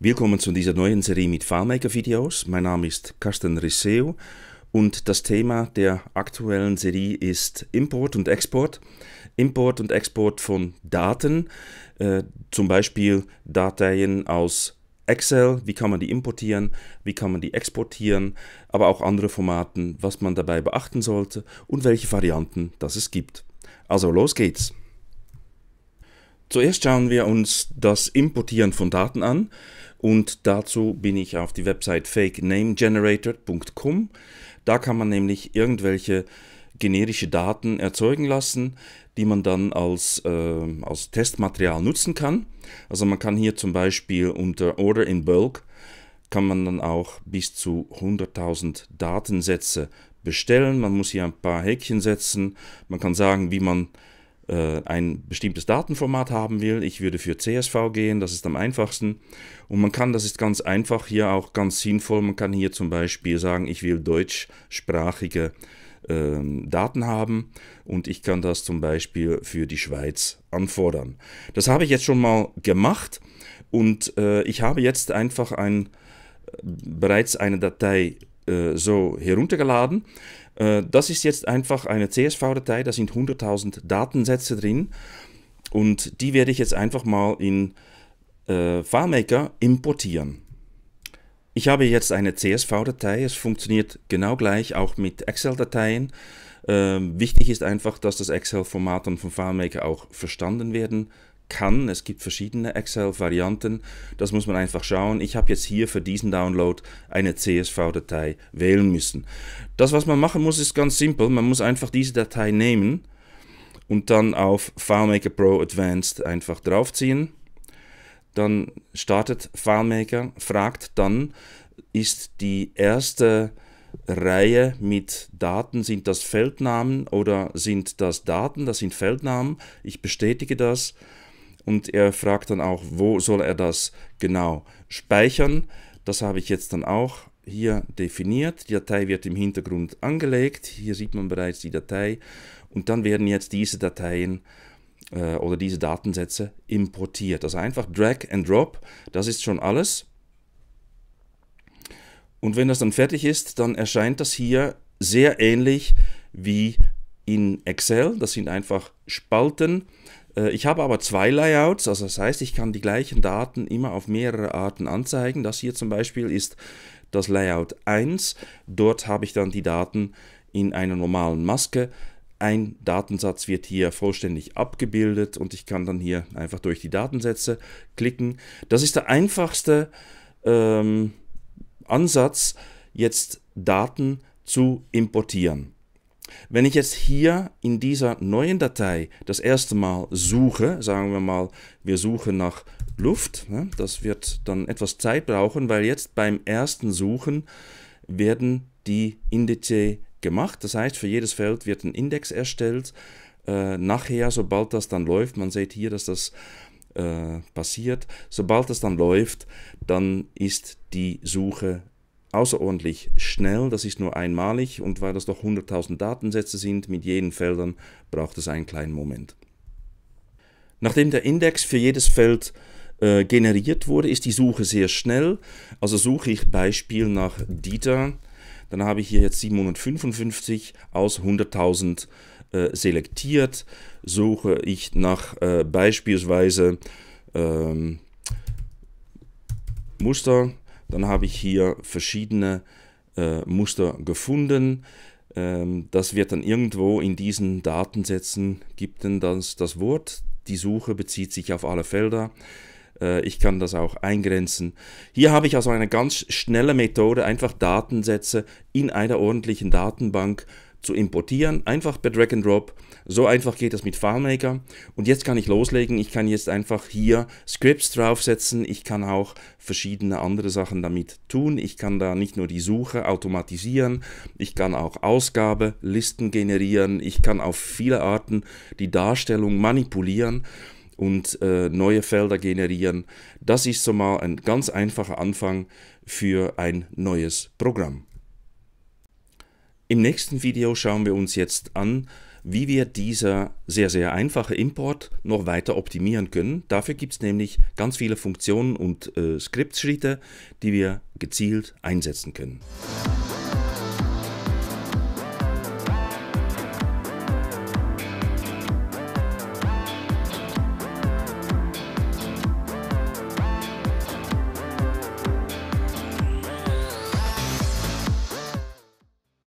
Willkommen zu dieser neuen Serie mit FileMaker-Videos. Mein Name ist Carsten Risseo und das Thema der aktuellen Serie ist Import und Export. Import und Export von Daten, äh, zum Beispiel Dateien aus Excel, wie kann man die importieren, wie kann man die exportieren, aber auch andere Formaten, was man dabei beachten sollte und welche Varianten das es gibt. Also los geht's! Zuerst schauen wir uns das Importieren von Daten an und dazu bin ich auf die Website fakenamegenerator.com. Da kann man nämlich irgendwelche generische Daten erzeugen lassen, die man dann als, äh, als Testmaterial nutzen kann. Also man kann hier zum Beispiel unter Order in Bulk kann man dann auch bis zu 100.000 Datensätze bestellen. Man muss hier ein paar Häkchen setzen. Man kann sagen, wie man äh, ein bestimmtes Datenformat haben will. Ich würde für CSV gehen, das ist am einfachsten. Und man kann, das ist ganz einfach, hier auch ganz sinnvoll, man kann hier zum Beispiel sagen, ich will deutschsprachige äh, Daten haben und ich kann das zum Beispiel für die Schweiz anfordern. Das habe ich jetzt schon mal gemacht und äh, ich habe jetzt einfach ein, äh, bereits eine Datei äh, so heruntergeladen äh, das ist jetzt einfach eine CSV-Datei, da sind 100.000 Datensätze drin und die werde ich jetzt einfach mal in äh, FileMaker importieren. Ich habe jetzt eine CSV-Datei, es funktioniert genau gleich auch mit Excel-Dateien. Ähm, wichtig ist einfach, dass das Excel-Format dann von FileMaker auch verstanden werden kann. Es gibt verschiedene Excel-Varianten. Das muss man einfach schauen. Ich habe jetzt hier für diesen Download eine CSV-Datei wählen müssen. Das, was man machen muss, ist ganz simpel. Man muss einfach diese Datei nehmen und dann auf FileMaker Pro Advanced einfach draufziehen. Dann startet FileMaker, fragt dann, ist die erste Reihe mit Daten, sind das Feldnamen oder sind das Daten, das sind Feldnamen. Ich bestätige das und er fragt dann auch, wo soll er das genau speichern. Das habe ich jetzt dann auch hier definiert. Die Datei wird im Hintergrund angelegt. Hier sieht man bereits die Datei. Und dann werden jetzt diese Dateien äh, oder diese Datensätze importiert. Also einfach Drag and Drop. Das ist schon alles. Und wenn das dann fertig ist, dann erscheint das hier sehr ähnlich wie in Excel. Das sind einfach Spalten. Äh, ich habe aber zwei Layouts, also das heißt, ich kann die gleichen Daten immer auf mehrere Arten anzeigen. Das hier zum Beispiel ist das Layout 1. Dort habe ich dann die Daten in einer normalen Maske. Ein Datensatz wird hier vollständig abgebildet und ich kann dann hier einfach durch die Datensätze klicken. Das ist der einfachste ähm, Ansatz, jetzt Daten zu importieren. Wenn ich jetzt hier in dieser neuen Datei das erste Mal suche, sagen wir mal, wir suchen nach Luft, ne? das wird dann etwas Zeit brauchen, weil jetzt beim ersten Suchen werden die Indice gemacht. Das heißt, für jedes Feld wird ein Index erstellt. Äh, nachher, sobald das dann läuft, man sieht hier, dass das äh, passiert, sobald das dann läuft, dann ist die Suche außerordentlich schnell, das ist nur einmalig und weil das doch 100.000 Datensätze sind mit jeden Feldern, braucht es einen kleinen Moment. Nachdem der Index für jedes Feld äh, generiert wurde, ist die Suche sehr schnell. Also suche ich Beispiel nach Dieter, dann habe ich hier jetzt 755 aus 100.000 äh, selektiert. Suche ich nach äh, beispielsweise ähm, Muster dann habe ich hier verschiedene äh, Muster gefunden. Ähm, das wird dann irgendwo in diesen Datensätzen gibt denn das, das Wort. Die Suche bezieht sich auf alle Felder. Äh, ich kann das auch eingrenzen. Hier habe ich also eine ganz schnelle Methode, einfach Datensätze in einer ordentlichen Datenbank äh, zu importieren, einfach per Drag and Drop. So einfach geht das mit FileMaker. Und jetzt kann ich loslegen. Ich kann jetzt einfach hier Scripts draufsetzen. Ich kann auch verschiedene andere Sachen damit tun. Ich kann da nicht nur die Suche automatisieren. Ich kann auch Ausgabelisten generieren. Ich kann auf viele Arten die Darstellung manipulieren und äh, neue Felder generieren. Das ist so mal ein ganz einfacher Anfang für ein neues Programm. Im nächsten Video schauen wir uns jetzt an, wie wir dieser sehr, sehr einfache Import noch weiter optimieren können. Dafür gibt es nämlich ganz viele Funktionen und äh, Skriptschritte, die wir gezielt einsetzen können.